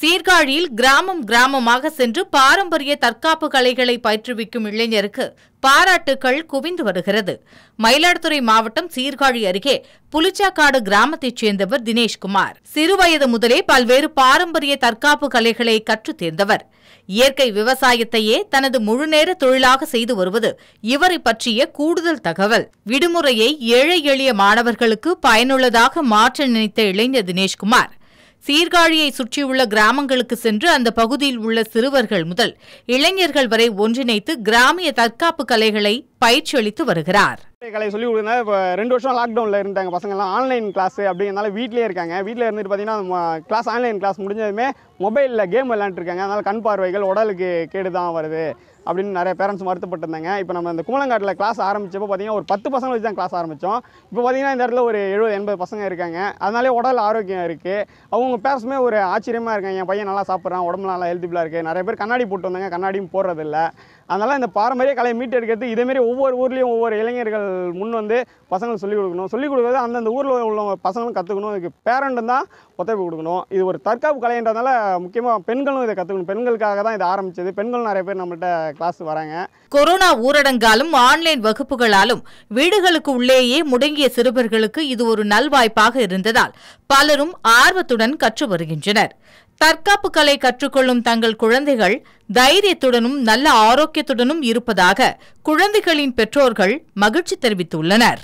சீர்காழியில் கிராமம் கிராமமாக சென்று பாரம்பரிய தற்காப்பு கலைகளை பயிற்றுவிக்கும் இளைஞருக்கு பாராட்டுகள் குவிந்து வருகிறது மயிலாடுதுறை மாவட்டம் சீர்காழி அருகே புலிச்சாக்காடு கிராமத்தைச் சேர்ந்தவர் தினேஷ்குமார் சிறுவயது முதலே பல்வேறு பாரம்பரிய தற்காப்பு கலைகளை கற்றுத் தேர்ந்தவர் இயற்கை விவசாயத்தையே தனது முழுநேர தொழிலாக செய்து வருவது இவரை பற்றிய கூடுதல் தகவல் விடுமுறையை ஏழை எளிய மாணவர்களுக்கு பயனுள்ளதாக மாற்ற நினைத்த இளைஞர் தினேஷ்குமார் சீர்காழியை சுற்றியுள்ள கிராமங்களுக்கு சென்று அந்த பகுதியில் உள்ள சிறுவர்கள் முதல் இளைஞர்கள் வரை ஒன்றிணைத்து கிராமிய தற்காப்பு கலைகளை பயிற்சியளித்து வருகிறார் கலை சொல்லி கொடுத்தா இப்போ ரெண்டு வருஷம் லாக்டவுனில் இருந்தாங்க பசங்கள்லாம் ஆன்லைன் கிளாஸ் அப்படிங்கிறனால வீட்டிலே இருக்காங்க வீட்டில் இருந்துட்டு பார்த்தீங்கன்னா கிளாஸ் ஆன்லைன் கிளாஸ் முடிஞ்சதுமே மொபைலில் கேம் விளையாண்டுருக்காங்க அதனால் கண் பார்வைகள் உடலுக்கு கேடு தான் வருது அப்படின்னு நிறைய பேரண்ட்ஸ் வருத்தப்பட்டிருந்தாங்க இப்போ நம்ம இந்த குமலங்காட்டில் கிளாஸ் ஆரம்பித்தப்போ பார்த்திங்கன்னா ஒரு பத்து பசங்க வச்சு தான் கிளாஸ் ஆரம்பித்தோம் இப்போ பார்த்திங்கன்னா இந்த இடத்துல ஒரு எழுபது எண்பது பசங்க இருக்காங்க அதனாலே உடல் ஆரோக்கியம் இருக்குது அவங்க பேரண்ட்ஸுமே ஒரு ஆச்சரியமாக இருக்காங்க என் பையன் நல்லா சாப்பிட்றான் உடம்பு நல்லா ஹெல்த்திஃபுல்லாக இருக்குது நிறைய பேர் கண்ணாடி போட்டு வந்தாங்க கண்ணாடியும் போடுறதில்ல அதனால் இந்த பாரம்பரிய கலையை மீட்டெடுக்கிறது இதேமாரி ஒவ்வொரு ஊர்லேயும் ஒவ்வொரு இளைஞர்கள் முன் வந்து பசங்களுக்கு சொல்லிக் கொடுக்கணும் சொல்லிக் கொடுக்குறது அந்தந்த ஊரில் உள்ளவங்க பசங்களும் கற்றுக்கணும் இதுக்கு பேரண்ட்டும் தான் ஒத்துழைப்பு கொடுக்கணும் இது ஒரு தற்காப்பு கலைன்றதுனால முக்கியமாக பெண்களும் இதை கற்றுக்கணும் பெண்களுக்காக தான் இது ஆரம்பித்தது பெண்களும் நிறைய பேர் நம்மள்கிட்ட கிளாஸ் வராங்க கொரோனா ஊரடங்காலும் ஆன்லைன் வகுப்புகளாலும் வீடுகளுக்கு உள்ளேயே முடங்கிய சிறுவர்களுக்கு இது ஒரு நல்வாய்ப்பாக இருந்ததால் பலரும் ஆர்வத்துடன் கற்று வருகின்றனர் தற்காப்பு கலை கற்றுக்கொள்ளும் தங்கள் குழந்தைகள் தைரியத்துடனும் நல்ல ஆரோக்கியத்துடனும் இருப்பதாக குழந்தைகளின் பெற்றோர்கள் மகிழ்ச்சி தெரிவித்துள்ளனர்